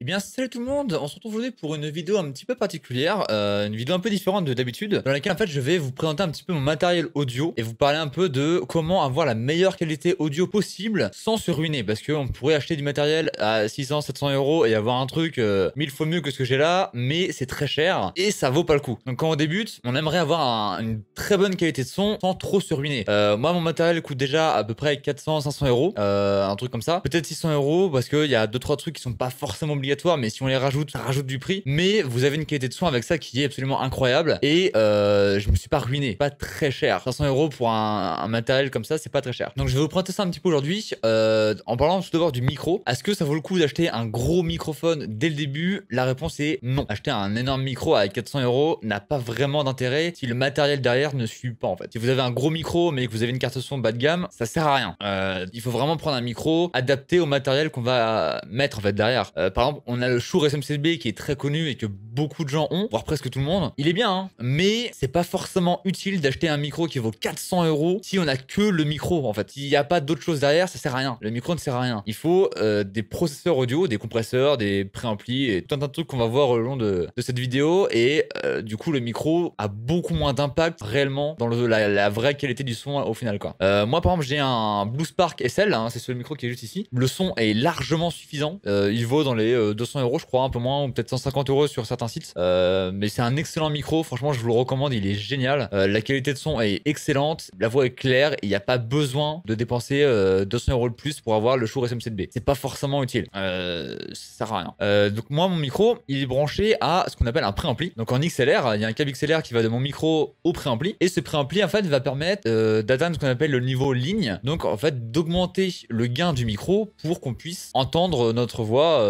Eh bien, salut tout le monde, on se retrouve aujourd'hui pour une vidéo un petit peu particulière, euh, une vidéo un peu différente de d'habitude, dans laquelle en fait je vais vous présenter un petit peu mon matériel audio et vous parler un peu de comment avoir la meilleure qualité audio possible sans se ruiner, parce qu'on pourrait acheter du matériel à 600, 700 euros et avoir un truc euh, mille fois mieux que ce que j'ai là, mais c'est très cher et ça vaut pas le coup. Donc quand on débute, on aimerait avoir une très bonne qualité de son sans trop se ruiner. Euh, moi, mon matériel coûte déjà à peu près 400, 500 euros, un truc comme ça, peut-être 600 euros parce qu'il y a 2-3 trucs qui sont pas forcément obligés mais si on les rajoute, ça rajoute du prix. Mais vous avez une qualité de son avec ça qui est absolument incroyable. Et euh, je me suis pas ruiné, pas très cher. 500 euros pour un, matériel comme ça, c'est pas très cher. Donc je vais vous présenter ça un petit peu aujourd'hui. Euh, en parlant tout d'abord du micro, est-ce que ça vaut le coup d'acheter un gros microphone dès le début La réponse est non. Acheter un énorme micro à 400 euros n'a pas vraiment d'intérêt si le matériel derrière ne suit pas en fait. Si vous avez un gros micro mais que vous avez une carte son bas de gamme, ça sert à rien. Euh, il faut vraiment prendre un micro adapté au matériel qu'on va mettre en fait derrière. Euh, par exemple, on a le Shure SM6B qui est très connu et que beaucoup de gens ont, voire presque tout le monde. Il est bien, hein. mais c'est pas forcément utile d'acheter un micro qui vaut 400 euros si on a que le micro en fait. S'il n'y a pas d'autre chose derrière, ça sert à rien. Le micro ne sert à rien. Il faut euh, des processeurs audio, des compresseurs, des préamplis et tout un tas de trucs qu'on va voir au long de, cette vidéo. Et euh, du coup, le micro a beaucoup moins d'impact réellement dans la, vraie qualité du son au final quoi. Euh, moi par exemple, j'ai un Blue Spark SL, hein. c'est ce micro qui est juste ici. Le son est largement suffisant. il vaut dans les 200 euh, euros, je crois, un peu moins, ou peut-être 150 euros sur certains sites. Euh, mais c'est un excellent micro, franchement, je vous le recommande, il est génial. Euh, la qualité de son est excellente, la voix est claire, il n'y a pas besoin de dépenser 200 euros de plus pour avoir le Shure SM7B. C'est pas forcément utile, ça sert à rien. donc moi, mon micro, il est branché à ce qu'on appelle un préampli. Donc en XLR, il y a un câble XLR qui va de mon micro au préampli, et ce préampli, en fait, va permettre d'atteindre ce qu'on appelle le niveau ligne. Donc en fait, d'augmenter le gain du micro pour qu'on puisse entendre notre voix,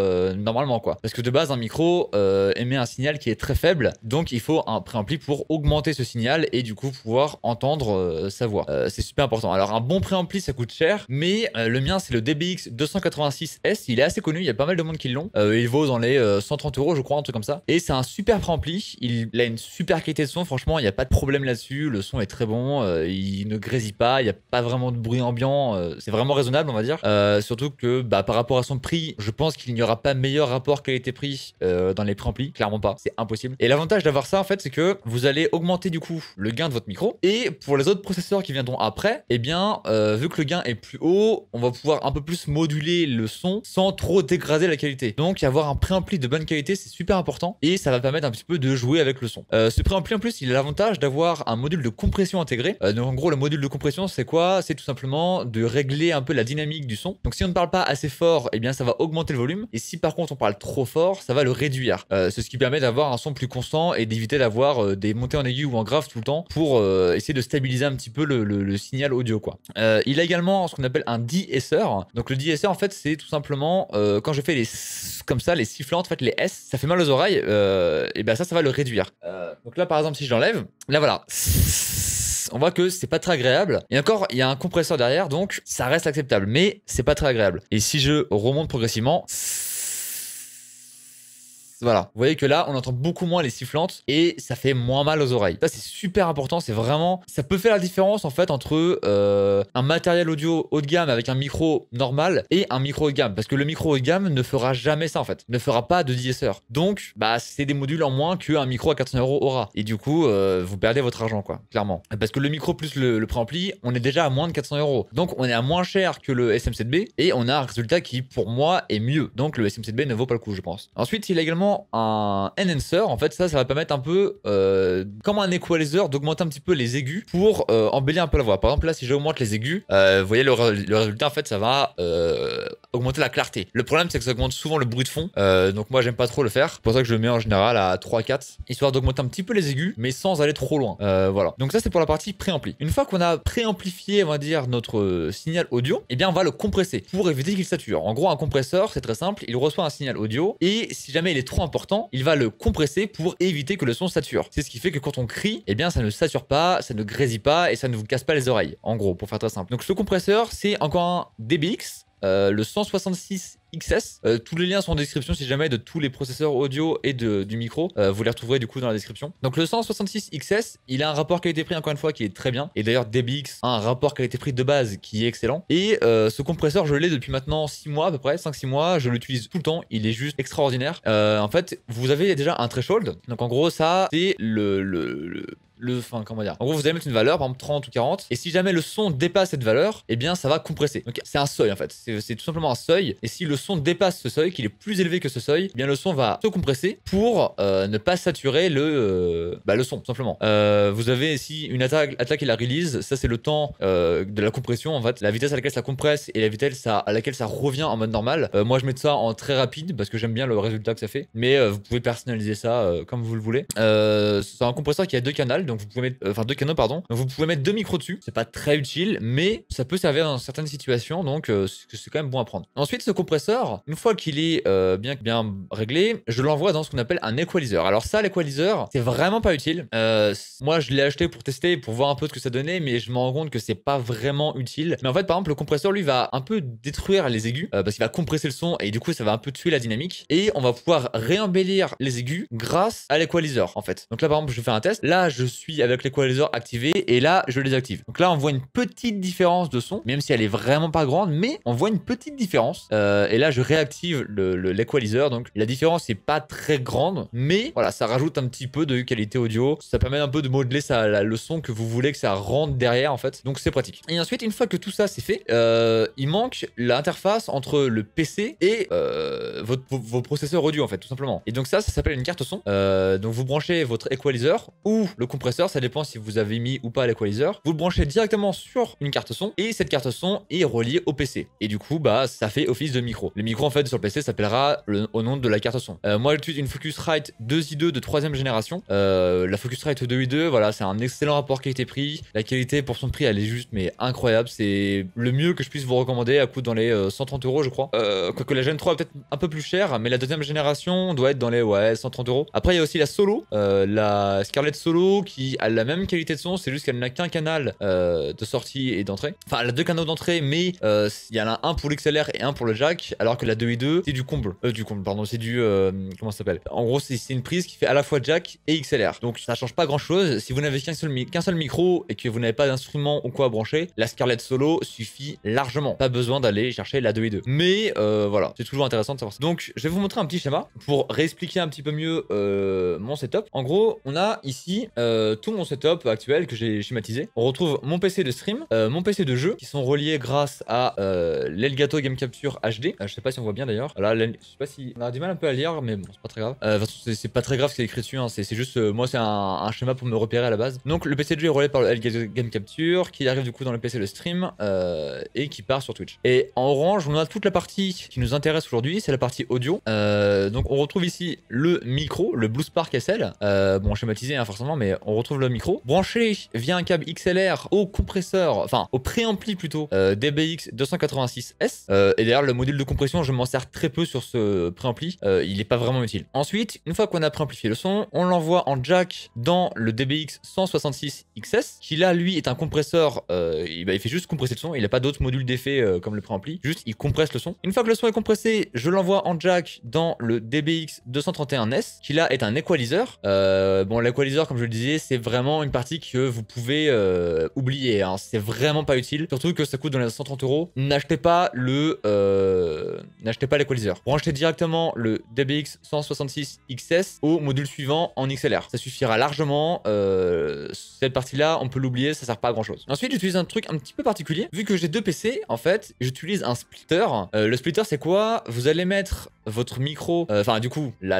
normalement quoi. Parce que de base, un micro euh, émet un signal qui est très faible, donc il faut un préampli pour augmenter ce signal et du coup pouvoir entendre euh, sa voix. Euh, c'est super important. Alors un bon préampli ça coûte cher, mais le mien c'est le DBX 286S, il est assez connu, il y a pas mal de monde qui l'ont. il vaut dans les 130 euros je crois, un truc comme ça. Et c'est un super préampli, il, a une super qualité de son, franchement il n'y a pas de problème là-dessus, le son est très bon, il ne grésille pas, il n'y a pas vraiment de bruit ambiant, c'est vraiment raisonnable on va dire. surtout que bah, par rapport à son prix, je pense qu'il n'y aura pas meilleur rapport qualité-prix euh, dans les pré clairement pas, c'est impossible. Et l'avantage d'avoir ça en fait, c'est que vous allez augmenter du coup le gain de votre micro et pour les autres processeurs qui viendront après, eh bien euh, vu que le gain est plus haut, on va pouvoir un peu plus moduler le son sans trop dégrader la qualité. Donc avoir un préampli de bonne qualité, c'est super important et ça va permettre un petit peu de jouer avec le son. Euh, ce préampli en plus, il a l'avantage d'avoir un module de compression intégré. Euh, donc en gros, le module de compression, c'est quoi C'est tout simplement de régler un peu la dynamique du son. Donc si on ne parle pas assez fort, eh bien ça va augmenter le volume et si par contre on parle trop fort, ça va le réduire. Euh, c'est ce qui permet d'avoir un son plus constant et d'éviter d'avoir euh, des montées en aigu ou en grave tout le temps pour euh, essayer de stabiliser un petit peu le, signal audio. Quoi. il a également ce qu'on appelle un de Donc le de en fait c'est tout simplement quand je fais les comme ça, les sifflantes, en fait les S, ça fait mal aux oreilles, et bien ça, ça va le réduire. donc là par exemple si je l'enlève, là voilà on voit que c'est pas très agréable. Et encore, il y a un compresseur derrière, donc ça reste acceptable, mais c'est pas très agréable. Et si je remonte progressivement, voilà. Vous voyez que là, on entend beaucoup moins les sifflantes et ça fait moins mal aux oreilles. Ça, c'est super important. C'est vraiment. Ça peut faire la différence en fait entre euh, un matériel audio haut de gamme avec un micro normal et un micro haut de gamme. Parce que le micro haut de gamme ne fera jamais ça en fait. Ne fera pas de heures Donc, bah, c'est des modules en moins qu'un micro à 400 euros aura. Et du coup, euh, vous perdez votre argent quoi, clairement. Parce que le micro plus le, le préampli, on est déjà à moins de 400 euros. Donc, on est à moins cher que le SM7B et on a un résultat qui, pour moi, est mieux. Donc, le SM7B ne vaut pas le coup, je pense. Ensuite, il a également un enhancer. En fait, ça, ça va permettre un peu, euh, comme un equalizer, d'augmenter un petit peu les aigus pour euh, embellir un peu la voix. Par exemple, là, si j'augmente les aigus, euh, vous voyez le, résultat, en fait, ça va augmenter la clarté. Le problème, c'est que ça augmente souvent le bruit de fond. donc moi, j'aime pas trop le faire. C'est pour ça que je le mets en général à 3-4, histoire d'augmenter un petit peu les aigus, mais sans aller trop loin. voilà. Donc ça, c'est pour la partie préampli. Une fois qu'on a préamplifié, on va dire, notre signal audio, et eh bien, on va le compresser pour éviter qu'il sature. En gros, un compresseur, c'est très simple, il reçoit un signal audio et si jamais il est trop important, il va le compresser pour éviter que le son sature. C'est ce qui fait que quand on crie, eh bien ça ne sature pas, ça ne grésille pas et ça ne vous casse pas les oreilles. En gros, pour faire très simple. Donc ce compresseur, c'est encore un DBX euh, le 166 XS. Euh, tous les liens sont en description si jamais de tous les processeurs audio et du micro. Euh, vous les retrouverez du coup dans la description. Donc le 166 XS, il a un rapport qualité-prix encore une fois qui est très bien. Et d'ailleurs DBX a un rapport qualité-prix de base qui est excellent. Et ce compresseur, je l'ai depuis maintenant 6 mois à peu près, 5-6 mois. Je l'utilise tout le temps. Il est juste extraordinaire. en fait, vous avez déjà un threshold. Donc en gros, ça, c'est le, en gros, vous allez mettre une valeur, par exemple 30 ou 40, et si jamais le son dépasse cette valeur, eh bien, ça va compresser. Donc, c'est un seuil, en fait. C'est tout simplement un seuil. Et si le son dépasse ce seuil, qu'il est plus élevé que ce seuil, eh bien, le son va se compresser pour euh, ne pas saturer le, euh, bah, le son, tout simplement. Euh, vous avez ici une attaque, attaque et la release. Ça, c'est le temps de la compression, en fait. La vitesse à laquelle ça compresse et la vitesse à laquelle ça revient en mode normal. moi, je mets ça en très rapide parce que j'aime bien le résultat que ça fait. Mais vous pouvez personnaliser ça comme vous le voulez. c'est un compresseur qui a deux canaux donc vous pouvez mettre, euh, enfin deux canaux pardon, vous pouvez mettre deux micros dessus. C'est pas très utile, mais ça peut servir dans certaines situations, donc euh, c'est quand même bon à prendre. Ensuite, ce compresseur, une fois qu'il est euh, bien bien réglé, je l'envoie dans ce qu'on appelle un equalizer. Alors ça, l'equalizer, c'est vraiment pas utile. moi, je l'ai acheté pour tester, pour voir un peu ce que ça donnait, mais je me rends compte que c'est pas vraiment utile. Mais en fait, par exemple, le compresseur lui va un peu détruire les aigus parce qu'il va compresser le son et du coup ça va un peu tuer la dynamique et on va pouvoir réembellir les aigus grâce à l'equalizer en fait. Donc là par exemple je fais un test, là je suis avec l'équaliseur activé et là, je les active. Donc là, on voit une petite différence de son, même si elle est vraiment pas grande, mais on voit une petite différence. Euh, et là, je réactive l'équaliseur Le, donc la différence n'est pas très grande, mais voilà, ça rajoute un petit peu de qualité audio. Ça permet un peu de modeler ça, la, le son que vous voulez que ça rentre derrière, en fait. Donc c'est pratique. Et ensuite, une fois que tout ça c'est fait, euh, il manque l'interface entre le PC et euh, votre, vos, processeurs audio, en fait, tout simplement. Et donc ça, ça s'appelle une carte son. donc vous branchez votre equalizer ou le compresseur ça dépend si vous avez mis ou pas l'equalizer. Vous le branchez directement sur une carte son et cette carte son est reliée au PC. Et du coup, bah ça fait office de micro. Le micro en fait sur le PC s'appellera au nom de la carte son. Euh, moi, j'utilise une Focusrite 2i2 de troisième génération. Euh, la Focusrite 2i2, voilà, c'est un excellent rapport qualité-prix. La qualité pour son prix, elle est juste mais incroyable. C'est le mieux que je puisse vous recommander à coût dans les 130 euh, euros, je crois. Euh, quoique la Gen 3 est peut-être un peu plus chère, mais la deuxième génération doit être dans les ouais 130 euros. Après, il y a aussi la Solo, la Scarlett Solo qui qui a la même qualité de son, c'est juste qu'elle n'a qu'un canal euh, de sortie et d'entrée. Enfin, elle a deux canaux d'entrée, mais euh, il y en a un pour l'XLR et un pour le jack, alors que la 2 et 2, c'est du comble. Euh, du comble, pardon, c'est du... comment ça s'appelle En gros, c'est une prise qui fait à la fois jack et XLR. Donc, ça change pas grand-chose. Si vous n'avez qu'un seul, seul micro et que vous n'avez pas d'instrument ou quoi brancher, la Scarlett Solo suffit largement. Pas besoin d'aller chercher la 2 et 2. Mais voilà, c'est toujours intéressant de savoir ça. Donc, je vais vous montrer un petit schéma pour réexpliquer un petit peu mieux mon setup. En gros, on a ici... Euh, tout mon setup actuel que j'ai schématisé. On retrouve mon PC de stream, euh, mon PC de jeu, qui sont reliés grâce à euh, l'Elgato Game Capture HD. je sais pas si on voit bien d'ailleurs. Là, je sais pas si on a du mal un peu à lire, mais bon, c'est pas très grave. c'est pas très grave ce qui est écrit dessus. Hein. C'est juste, moi, c'est un, schéma pour me repérer à la base. Donc, le PC de jeu est relié par l'Elgato Game Capture, qui arrive du coup dans le PC de stream et qui part sur Twitch. Et en orange, on a toute la partie qui nous intéresse aujourd'hui, c'est la partie audio. donc, on retrouve ici le micro, le Blue Spark SL. bon, schématisé, hein, forcément, mais on retrouve le micro. Branché via un câble XLR au compresseur, enfin au préampli plutôt, euh, DBX 286S. Euh, et d'ailleurs, le module de compression, je m'en sers très peu sur ce préampli. Euh, il n'est pas vraiment utile. Ensuite, une fois qu'on a préamplifié le son, on l'envoie en jack dans le DBX 166XS, qui là, lui, est un compresseur. Il, bah, il, fait juste compresser le son. Il n'a pas d'autres modules d'effet comme le préampli. Juste, il compresse le son. Une fois que le son est compressé, je l'envoie en jack dans le DBX 231S, qui là est un equalizer. bon, l'equalizer, comme je le disais, c'est vraiment une partie que vous pouvez euh, oublier. Hein. C'est vraiment pas utile. Surtout que ça coûte dans les 130 euros. N'achetez pas le. Euh, N'achetez pas l'équaliseur. directement le DBX 166 XS au module suivant en XLR. Ça suffira largement. Euh, cette partie-là, on peut l'oublier, ça sert pas à grand chose. Ensuite, j'utilise un truc un petit peu particulier. Vu que j'ai deux PC, en fait, j'utilise un splitter. Euh, le splitter, c'est quoi Vous allez mettre votre micro, enfin, du coup, la,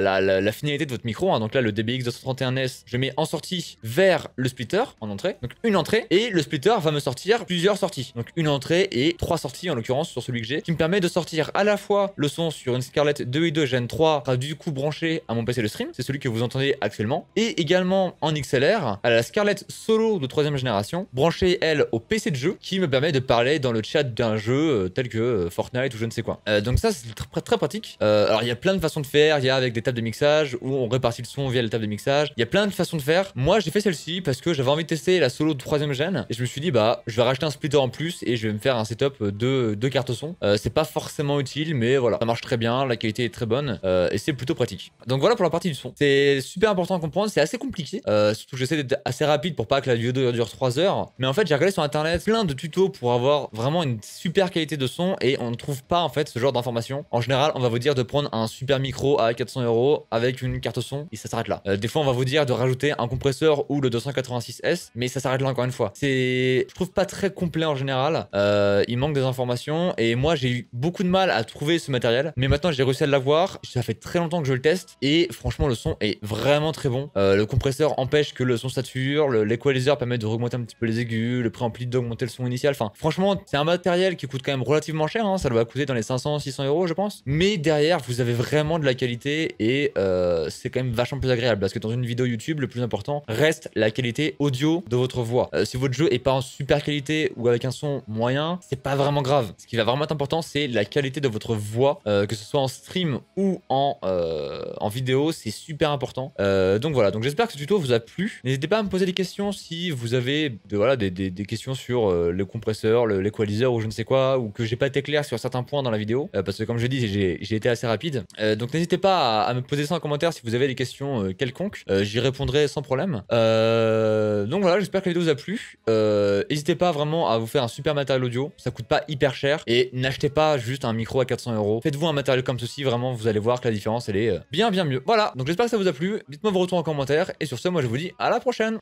finalité de votre micro. Hein. donc là, le DBX 231S, je mets en sortie vers le splitter en entrée, donc une entrée, et le splitter va me sortir plusieurs sorties. Donc une entrée et trois sorties en l'occurrence sur celui que j'ai, qui me permet de sortir à la fois le son sur une Scarlett 2 et 2 Gen 3, sera du coup branché à mon PC de stream, c'est celui que vous entendez actuellement, et également en XLR à la Scarlett Solo de troisième génération, branchée elle au PC de jeu, qui me permet de parler dans le chat d'un jeu euh, tel que euh, Fortnite ou je ne sais quoi. Euh, donc ça c'est très, très, pratique. alors il y a plein de façons de faire, il y a avec des tables de mixage où on répartit le son via les tables de mixage, il y a plein de façons de faire. Moi j'ai fait celle-ci parce que j'avais envie de tester la solo de 3ème gen et je me suis dit bah je vais racheter un splitter en plus et je vais me faire un setup de deux cartes son. Euh, c'est pas forcément utile mais voilà ça marche très bien, la qualité est très bonne euh, et c'est plutôt pratique. Donc voilà pour la partie du son. C'est super important à comprendre, c'est assez compliqué. Euh, surtout surtout j'essaie d'être assez rapide pour pas que la vidéo dure 3 heures. Mais en fait j'ai regardé sur internet plein de tutos pour avoir vraiment une super qualité de son et on ne trouve pas en fait ce genre d'informations. En général on va vous dire de prendre un super micro à 400 euros avec une carte son et ça s'arrête là. des fois on va vous dire de rajouter un compresseur ou le 286S, mais ça s'arrête là encore une fois. C'est, je trouve pas très complet en général. Euh, il manque des informations et moi j'ai eu beaucoup de mal à trouver ce matériel, mais maintenant j'ai réussi à l'avoir. Ça fait très longtemps que je le teste et franchement le son est vraiment très bon. Euh, le compresseur empêche que le son sature, l'équaliseur permet de remonter un petit peu les aigus, le préampli d'augmenter le son initial. Enfin, franchement, c'est un matériel qui coûte quand même relativement cher. Hein. Ça doit coûter dans les 500-600 euros, je pense. Mais derrière, vous avez vraiment de la qualité et euh, c'est quand même vachement plus agréable parce que dans une vidéo YouTube, le plus important reste la qualité audio de votre voix. Euh, si votre jeu est pas en super qualité ou avec un son moyen, c'est pas vraiment grave. Ce qui va vraiment être important, c'est la qualité de votre voix, euh, que ce soit en stream ou en, euh, en vidéo, c'est super important. donc voilà, donc j'espère que ce tuto vous a plu. N'hésitez pas à me poser des questions si vous avez de, voilà, des, des, questions sur le compresseur, l'équaliseur ou je ne sais quoi, ou que j'ai pas été clair sur certains points dans la vidéo, parce que comme je dis, j'ai été assez rapide. donc n'hésitez pas à, me poser ça en commentaire si vous avez des questions quelconques, j'y répondrai sans problème. Euh, donc voilà, j'espère que la vidéo vous a plu. Euh, N'hésitez pas vraiment à vous faire un super matériel audio. Ça coûte pas hyper cher. Et n'achetez pas juste un micro à 400 euros. Faites-vous un matériel comme ceci. Vraiment, vous allez voir que la différence, elle est euh, bien, bien mieux. Voilà, donc j'espère que ça vous a plu. Dites-moi vos retours en commentaire. Et sur ce, moi, je vous dis à la prochaine.